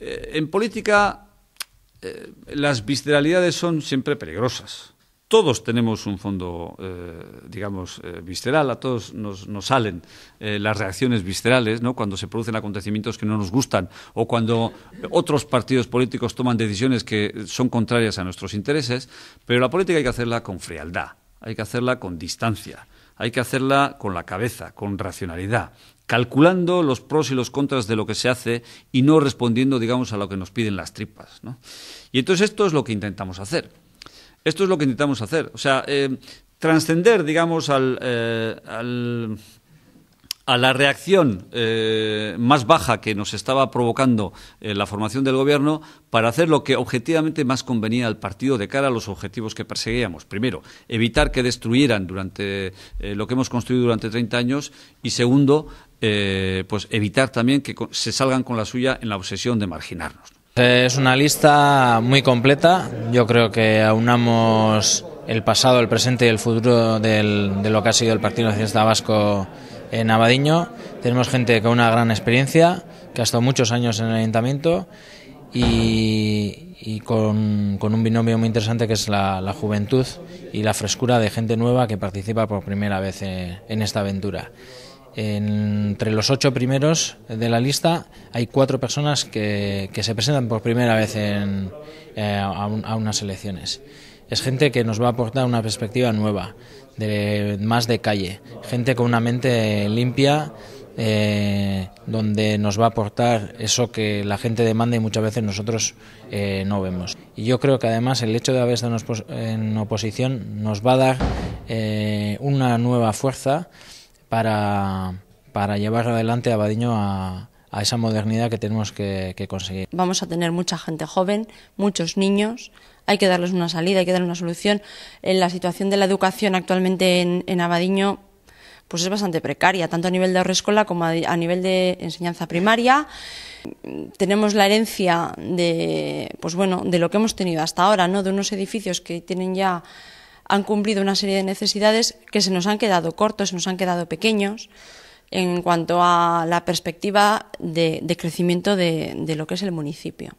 Eh, en política eh, las visceralidades son siempre peligrosas. Todos tenemos un fondo, eh, digamos, visceral, a todos nos, salen las reacciones viscerales, Cuando se producen acontecimientos que no nos gustan o cuando otros partidos políticos toman decisiones que son contrarias a nuestros intereses, pero la política hay que hacerla con frialdad, hay que hacerla con distancia hay que hacerla con la cabeza, con racionalidad, calculando los pros y los contras de lo que se hace y no respondiendo, digamos, a lo que nos piden las tripas. Y entonces esto es lo que intentamos hacer. Esto es lo que intentamos hacer. O sea, eh, trascender, digamos, al eh, a la reacción eh, más baja que nos estaba provocando eh, la formación del Gobierno para hacer lo que objetivamente más convenía al partido de cara a los objetivos que perseguíamos. Primero, evitar que destruyeran durante eh, lo que hemos construido durante 30 años y segundo, pues evitar también que se salgan con la suya en la obsesión de marginarnos. Es una lista muy completa. Yo creo que aunamos el pasado, el presente y el futuro de lo que ha sido el Partido Nacionalista Vasco en Abadiño. Tenemos gente con una gran experiencia, que ha estado muchos años en el ayuntamiento y, con, un binomio muy interesante que es la, juventud y la frescura de gente nueva que participa por primera vez eh, en, esta aventura. Entre los ocho primeros de la lista hay cuatro personas que, se presentan por primera vez eh, a unas elecciones es gente que nos va a aportar una perspectiva nueva, de, más de calle, gente con una mente limpia. Eh, donde nos va a aportar eso que la gente demanda y muchas veces nosotros eh, no vemos. Y yo creo que además el hecho de haber estado en oposición nos va a dar eh, una nueva fuerza para, para llevar adelante a Badiño a, esa modernidad que tenemos que, conseguir. Vamos a tener mucha gente joven, muchos niños, hay que darles una salida, hay que darles una solución. En eh, la situación de la educación actualmente en, Abadiño pues es bastante precaria, tanto a nivel de ahorrescola como a, nivel de enseñanza primaria. Tenemos la herencia de, pues bueno, de lo que hemos tenido hasta ahora, ¿no? de unos edificios que tienen ya han cumplido una serie de necesidades que se nos han quedado cortos, se nos han quedado pequeños en cuanto a la perspectiva de, crecimiento de lo que es el municipio.